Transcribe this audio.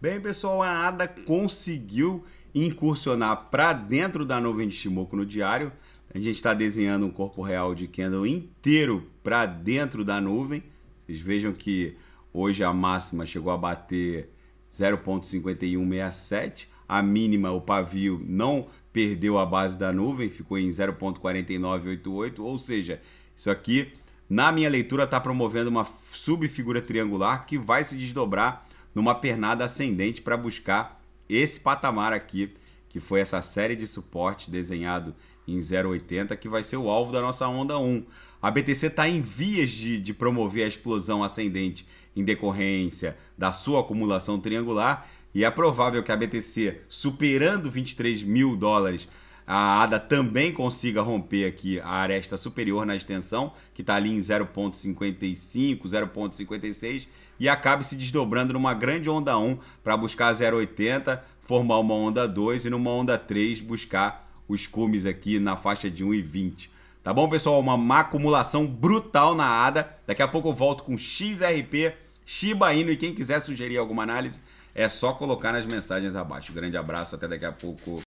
Bem, pessoal, a ADA conseguiu incursionar para dentro da nuvem de Shimoku no diário. A gente está desenhando um corpo real de Kendall inteiro para dentro da nuvem. Vocês vejam que hoje a máxima chegou a bater 0.5167. A mínima, o pavio, não perdeu a base da nuvem, ficou em 0.4988. Ou seja, isso aqui, na minha leitura, está promovendo uma subfigura triangular que vai se desdobrar numa pernada ascendente para buscar esse patamar aqui, que foi essa série de suporte desenhado em 0,80, que vai ser o alvo da nossa onda 1. A BTC está em vias de, de promover a explosão ascendente em decorrência da sua acumulação triangular e é provável que a BTC, superando 23 mil dólares, a ADA também consiga romper aqui a aresta superior na extensão, que está ali em 0.55, 0.56, e acabe se desdobrando numa grande onda 1 para buscar 0,80, formar uma onda 2 e numa onda 3 buscar os cumes aqui na faixa de 1,20. Tá bom, pessoal? Uma má acumulação brutal na ADA. Daqui a pouco eu volto com XRP, Shiba Inu e quem quiser sugerir alguma análise, é só colocar nas mensagens abaixo. Grande abraço, até daqui a pouco.